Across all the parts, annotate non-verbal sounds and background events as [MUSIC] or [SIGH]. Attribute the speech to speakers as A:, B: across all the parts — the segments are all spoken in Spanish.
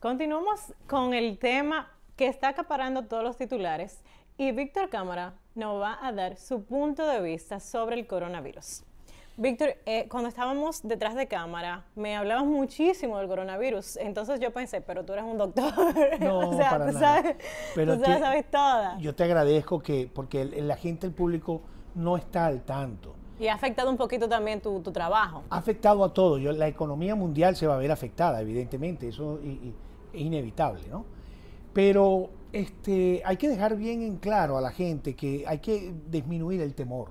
A: Continuamos con el tema que está acaparando todos los titulares y Víctor Cámara nos va a dar su punto de vista sobre el coronavirus. Víctor, eh, cuando estábamos detrás de cámara, me hablabas muchísimo del coronavirus, entonces yo pensé, pero tú eres un doctor. [LAUGHS] No, o sea, para tú nada. sabes,
B: pero tú sabes, sabes toda. Yo te agradezco que, porque la gente, el público, no está al tanto.
A: Y ha afectado un poquito también tu, trabajo.
B: Ha afectado a todo. la economía mundial se va a ver afectada, evidentemente. Eso, y es inevitable, ¿no? Pero este, hay que dejar bien en claro a la gente que hay que disminuir el temor.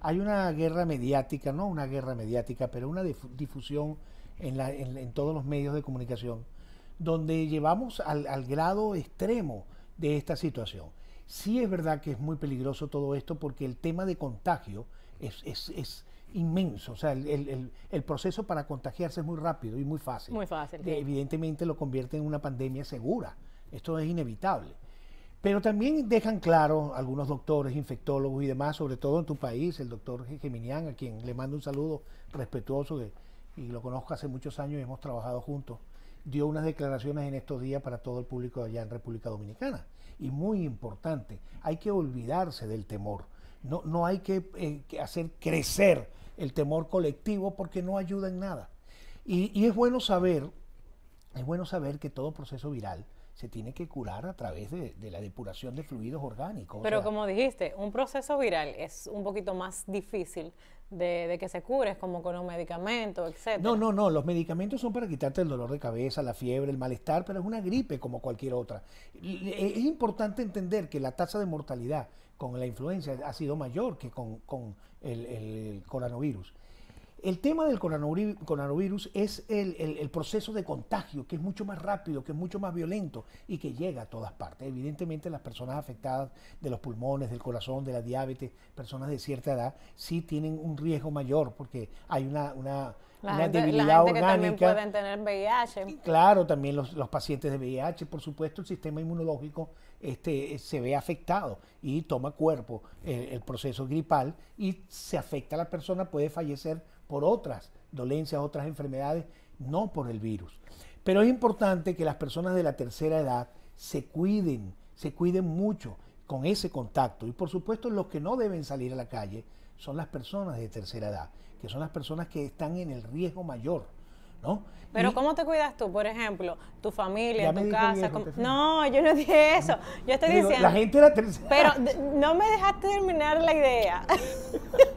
B: Hay una guerra mediática, no una guerra mediática, pero una difusión en, todos los medios de comunicación, donde llevamos al, grado extremo de esta situación. Sí es verdad que es muy peligroso todo esto porque el tema de contagio es, inmenso. O sea, el, el, proceso para contagiarse es muy rápido y muy fácil.
A: Muy fácil. Eh,
B: evidentemente lo convierte en una pandemia segura. Esto es inevitable. Pero también dejan claro algunos doctores, infectólogos y demás, sobre todo en tu país, el doctor Geminián, a quien le mando un saludo respetuoso y lo conozco hace muchos años y hemos trabajado juntos, dio unas declaraciones en estos días para todo el público allá en República Dominicana. Y muy importante, hay que olvidarse del temor no, hay eh, que, hacer crecer el temor colectivo porque no ayuda en nada. Y, es bueno saber, es bueno saber que todo proceso viral se tiene que curar a través de, la depuración de fluidos orgánicos. Pero
A: como dijiste, un proceso viral es un poquito más difícil de, que se cure, es como con un medicamento, etc. No, no,
B: no, los medicamentos son para quitarte el dolor de cabeza, la fiebre, el malestar, pero es una gripe como cualquier otra. Es importante entender que la tasa de mortalidad con la influencia ha sido mayor que con, el, coronavirus. El tema del coronavirus es el, proceso de contagio, que es mucho más rápido, que es mucho más violento y que llega a todas partes. Evidentemente las personas afectadas de los pulmones, del corazón, de la diabetes, personas de cierta edad, sí tienen un riesgo mayor porque hay una, una, debilidad la orgánica. también pueden
A: tener VIH.
B: Claro, también los, los pacientes de VIH, por supuesto, el sistema inmunológico este, se ve afectado y toma cuerpo el, proceso gripal y se afecta a la persona, puede fallecer por otras dolencias, otras enfermedades, no por el virus. Pero es importante que las personas de la tercera edad se cuiden, se cuiden mucho con ese contacto. Y por supuesto los que no deben salir a la calle son las personas de tercera edad, que son las personas que están en el riesgo mayor pero
A: ¿cómo te cuidas tú, por ejemplo? Tu familia, tu casa. no,
B: yo no dije eso.
A: Yo estoy diciendo... Pero no me dejaste terminar la idea. [LAUGHS]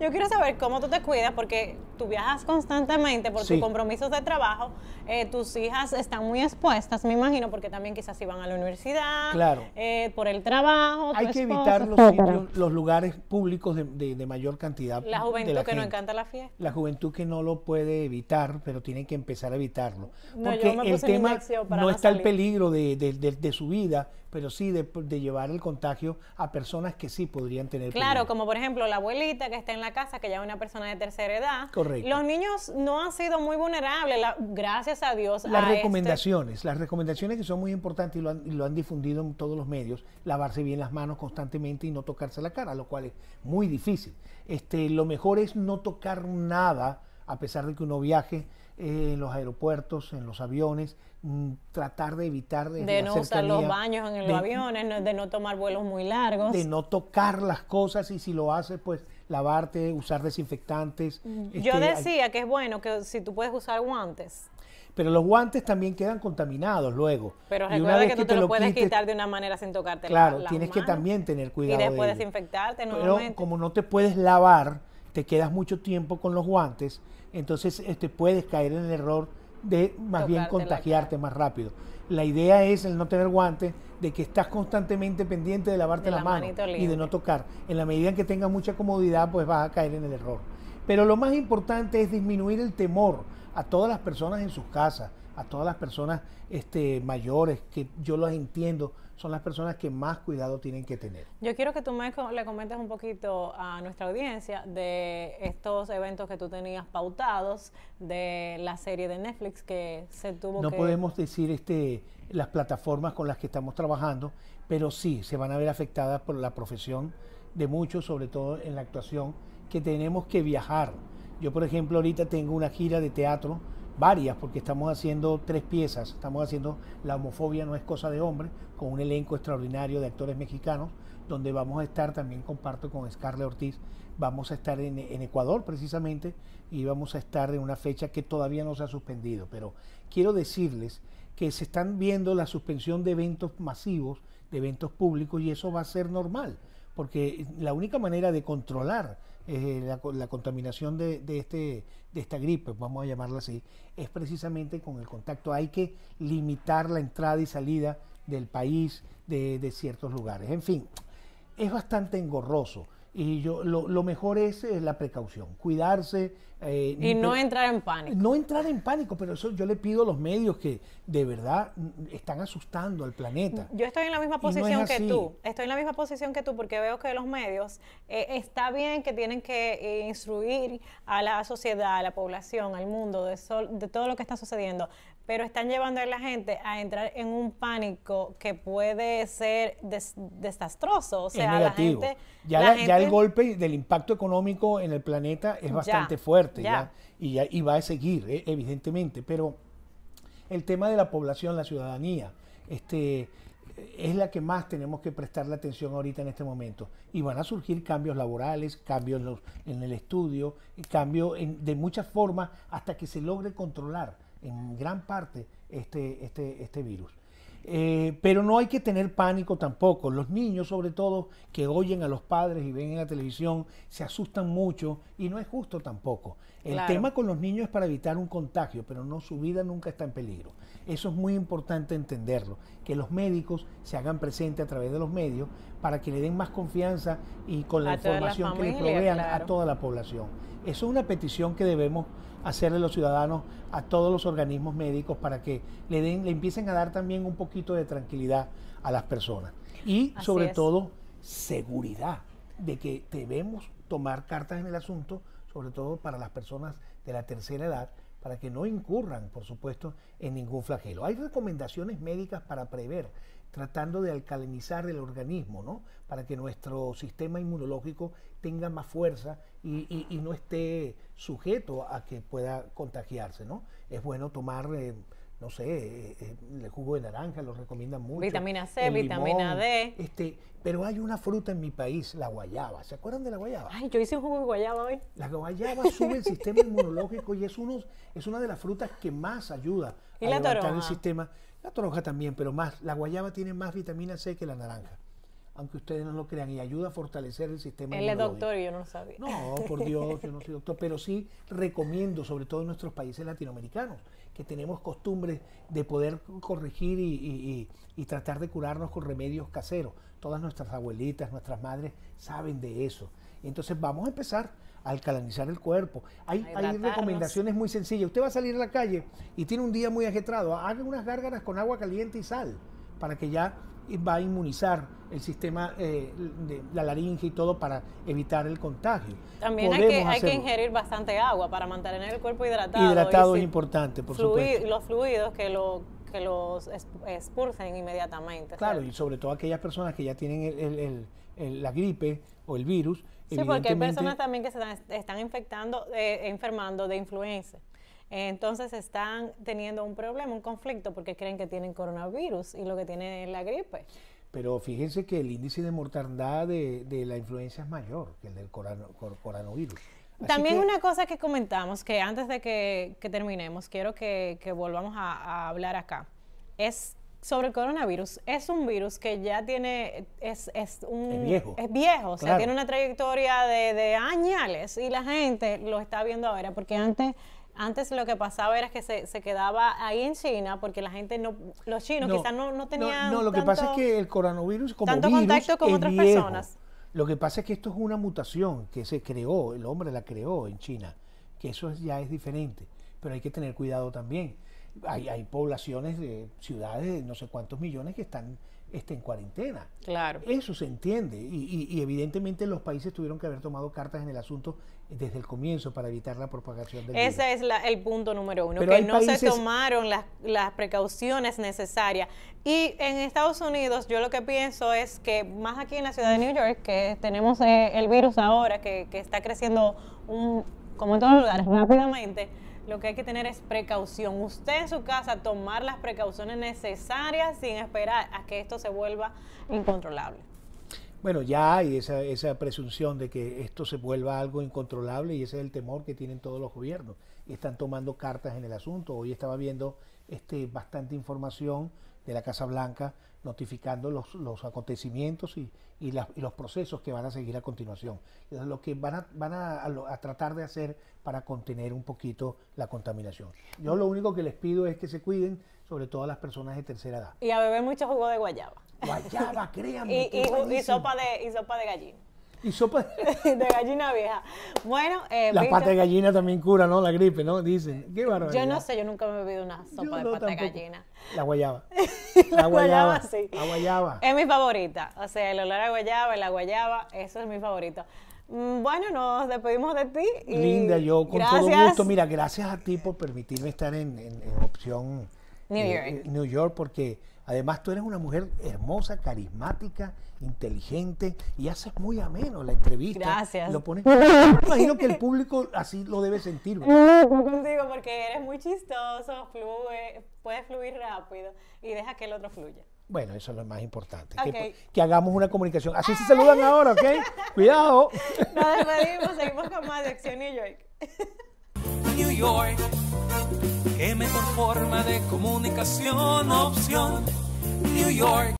A: Yo quiero saber cómo tú te cuidas, porque tú viajas constantemente por tus compromisos de trabajo. Eh, tus hijas están muy expuestas, me imagino, porque también quizás iban a la universidad. Claro. Eh, por el trabajo. Hay que evitar los,
B: lugares públicos de, mayor cantidad. La juventud que no
A: encanta la fiesta.
B: La juventud que no lo puede evitar, pero tiene que empezar a evitarlo. porque el tema no, está el peligro de, de su vida pero sí de, llevar el contagio a personas que sí podrían tener. Claro,
A: como por ejemplo la abuelita que está en la casa, que ya es una persona de tercera edad. Correcto. Los niños no han sido muy vulnerables, gracias a Dios. Las este recomendaciones,
B: las recomendaciones que son muy importantes y lo, han, lo han difundido en todos los medios, lavarse bien las manos constantemente y no tocarse la cara, lo cual es muy difícil. Este, lo mejor es no tocar nada, a pesar de que uno viaje en los aeropuertos, en los aviones, mm, tratar de evitar de, no usar los baños en los
A: aviones, de no tomar vuelos muy largos, de no
B: tocar las cosas y si lo haces pues lavarte, usar desinfectantes. Yo este, decía
A: que es bueno que si tú puedes usar guantes.
B: Pero los guantes también quedan contaminados luego. Pero recuerda que tú te, lo, puedes quitar
A: de una manera sin tocarte Claro, la, Claro, tienes que
B: también tener cuidado. Y después de
A: desinfectarte Pero
B: como no te puedes lavar, te quedas mucho tiempo con los guantes entonces este, puedes caer en el error de más bien contagiarte más rápido. La idea es el no tener guantes, de que estás constantemente pendiente de lavarte la, mano y de no tocar. En la medida en que tengas mucha comodidad, pues vas a caer en el error. Pero lo más importante es disminuir el temor a todas las personas en sus casas, a todas las personas este, mayores, que yo las entiendo, son las personas que más cuidado tienen que tener.
A: Yo quiero que tú me, le comentes un poquito a nuestra audiencia de estos eventos que tú tenías pautados, de la serie de Netflix que se tuvo que... No podemos decir
B: este, las plataformas con las que estamos trabajando, pero sí, se van a ver afectadas por la profesión de muchos, sobre todo en la actuación, que tenemos que viajar. Yo, por ejemplo, ahorita tengo una gira de teatro varias, porque estamos haciendo tres piezas. Estamos haciendo La homofobia no es cosa de hombre, con un elenco extraordinario de actores mexicanos, donde vamos a estar, también comparto con Scarlett Ortiz, vamos a estar en, Ecuador precisamente y vamos a estar en una fecha que todavía no se ha suspendido. Pero quiero decirles que se están viendo la suspensión de eventos masivos, de eventos públicos, y eso va a ser normal, porque la única manera de controlar eh, la, contaminación este, de, esta gripe, vamos a llamarla así, es precisamente con el contacto. Hay que limitar la entrada y salida del país de ciertos lugares. En fin, es bastante engorroso. Y yo, lo, mejor es, eh, la precaución, cuidarse. Eh, y no entrar
A: en pánico. No
B: entrar en pánico, pero eso yo le pido a los medios que de verdad mm, están asustando al planeta.
A: Yo estoy en la misma posición que tú, estoy en la misma posición que tú porque veo que los medios eh, está bien que tienen que instruir a la sociedad, a la población, al mundo de, sol, de todo lo que está sucediendo, pero están llevando a la gente a entrar en un pánico que puede ser desastroso. O sea, es negativo. ya, la, el
B: golpe del impacto económico en el planeta es bastante fuerte ya. Y, ya, va a seguir, eh, evidentemente, pero el tema de la población, la ciudadanía, este, es la que más tenemos que prestarle atención ahorita en este momento. Y van a surgir cambios laborales, cambios en, en el estudio, cambios de muchas formas hasta que se logre controlar en gran parte este, este, este virus. Eh, pero no hay que tener pánico tampoco. Los niños, sobre todo, que oyen a los padres y ven en la televisión, se asustan mucho y no es justo tampoco. El tema con los niños es para evitar un contagio, pero no su vida nunca está en peligro. Eso es muy importante entenderlo que los médicos se hagan presentes a través de los medios para que le den más confianza y con la información que le provean a toda la población. Eso es una petición que debemos hacerle los ciudadanos a todos los organismos médicos para que le den, le empiecen a dar también un poquito de tranquilidad a las personas. Y sobre todo, seguridad de que debemos tomar cartas en el asunto, sobre todo para las personas de la tercera edad, para que no incurran, por supuesto, en ningún flagelo. Hay recomendaciones médicas para prever, tratando de alcalinizar el organismo, ¿no? Para que nuestro sistema inmunológico tenga más fuerza y, no esté sujeto a que pueda contagiarse, ¿no? Es bueno tomar... Eh, no sé, eh, eh, el jugo de naranja lo recomiendan mucho. Vitamina C, vitamina D. Este, pero hay una fruta en mi país, la guayaba. ¿Se acuerdan de la guayaba?
A: Ay, yo hice un jugo de guayaba hoy.
B: La guayaba sube el sistema inmunológico y es, uno, es una de las frutas que más ayuda a el sistema. La toronja también, pero más. La guayaba tiene más vitamina C que la naranja aunque ustedes no lo crean, y ayuda a fortalecer el sistema Él es doctor
A: y yo no lo sabía. No, por [LAUGHS] Dios,
B: yo no soy doctor, pero sí recomiendo, sobre todo en nuestros países latinoamericanos, que tenemos costumbres de poder corregir y, tratar de curarnos con remedios caseros. Todas nuestras abuelitas, nuestras madres saben de eso. Entonces vamos a empezar a alcalanizar el cuerpo. Hay, recomendaciones muy sencillas. Usted va a salir a la calle y tiene un día muy ajetrado, haga unas gárgaras con agua caliente y sal para que ya va a inmunizar el sistema eh, de la laringe y todo para evitar el contagio. También hay que,
A: ingerir bastante agua para mantener el cuerpo hidratado. Hidratado es importante, por supuesto. Los fluidos que lo que los expulsen inmediatamente.
B: Claro, y sobre todo aquellas personas que ya tienen la gripe o el virus. Sí, porque hay personas
A: también que se están, infectando, eh, enfermando de influenza entonces están teniendo un problema, un conflicto, porque creen que tienen coronavirus y lo que tiene es la gripe.
B: Pero fíjense que el índice de mortandad de, la influenza es mayor que el del coronavirus. También
A: una cosa que comentamos, que antes de que, terminemos, quiero que, volvamos a, hablar acá, es sobre el coronavirus. Es un virus que ya tiene, es, es un... viejo. o sea, tiene una trayectoria de, de añales y la gente lo está viendo ahora, porque antes antes lo que pasaba era que se, se quedaba ahí en China porque la gente no, los chinos no, quizás no, no tenían. No, lo que pasa es que
B: el coronavirus como contacto con otras personas. Lo que pasa es que esto es una mutación que se creó, el hombre la creó en China, que eso ya es diferente, pero hay que tener cuidado también. Hay, hay poblaciones de ciudades de no sé cuántos millones que están esté en cuarentena. Claro. Eso se entiende y, evidentemente los países tuvieron que haber tomado cartas en el asunto desde el comienzo para evitar la propagación del virus. Ese
A: es el punto número uno, que no se tomaron las, las precauciones necesarias. Y en Estados Unidos yo lo que pienso es que más aquí en la ciudad de New York, que tenemos eh, el virus ahora, que, que está creciendo un, como en todos los lugares [LAUGHS] rápidamente, lo que hay que tener es precaución. Usted en su casa tomar las precauciones necesarias sin esperar a que esto se vuelva incontrolable.
B: Bueno, ya hay esa, presunción de que esto se vuelva algo incontrolable y ese es el temor que tienen todos los gobiernos. Están tomando cartas en el asunto. Hoy estaba viendo este, bastante información de la Casa Blanca notificando los, los acontecimientos y, y, los procesos que van a seguir a continuación. Lo que van, a, van a, tratar de hacer para contener un poquito la contaminación. Yo lo único que les pido es que se cuiden, sobre todo a las personas de tercera edad.
A: Y a beber mucho jugo de guayaba. Guayaba, [LAUGHS] créanme. y, sopa de, y sopa de gallina. [LAUGHS] Y sopa [LAUGHS] de... gallina vieja. Bueno, eh, las patas de
B: gallina también cura, ¿no? La gripe, ¿no? Dicen. Qué barbaridad. Yo no sé,
A: yo nunca me he bebido una sopa de pata de gallina.
B: La guayaba. [LAUGHS] la, guayaba, sí. La guayaba.
A: Es mi favorita. O sea, el olor a guayaba y la guayaba, eso es mi favorito. Mm, bueno, nos despedimos de ti. Linda, yo con todo gusto.
B: Mira, gracias a ti por permitirme estar en, en, opción
A: New eh, York. Eh,
B: New York, porque Además, tú eres una mujer hermosa, carismática, inteligente y haces muy ameno la entrevista. Gracias. Lo pones... Me imagino que el público así lo debe sentir. Digo, [LAUGHS]
A: porque eres muy chistoso, fluye, puedes fluir rápido y deja que el otro fluya.
B: Bueno, eso es lo más importante, que, hagamos una comunicación. Así se saludan ahora, ¿ok? [LAUGHS] Cuidado.
A: Nos despedimos, seguimos con más de Acción New York. New York. M con forma de comunicación? Opción New York.